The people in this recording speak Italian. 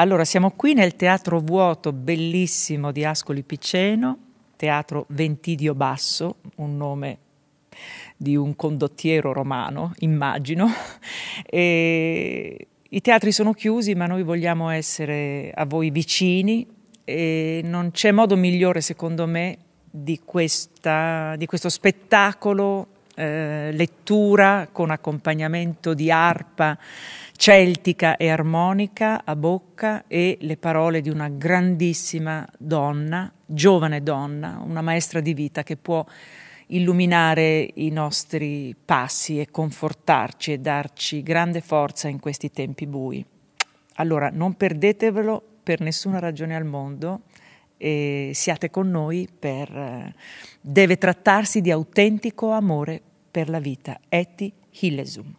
Allora, siamo qui nel teatro vuoto bellissimo di Ascoli Piceno, teatro Ventidio Basso, un nome di un condottiero romano, immagino. E I teatri sono chiusi, ma noi vogliamo essere a voi vicini e non c'è modo migliore, secondo me, di, questa, di questo spettacolo eh, lettura con accompagnamento di arpa celtica e armonica a bocca e le parole di una grandissima donna, giovane donna, una maestra di vita che può illuminare i nostri passi e confortarci e darci grande forza in questi tempi bui. Allora, non perdetevelo per nessuna ragione al mondo e siate con noi per... Eh, deve trattarsi di autentico amore per la vita, Eti Hillesum.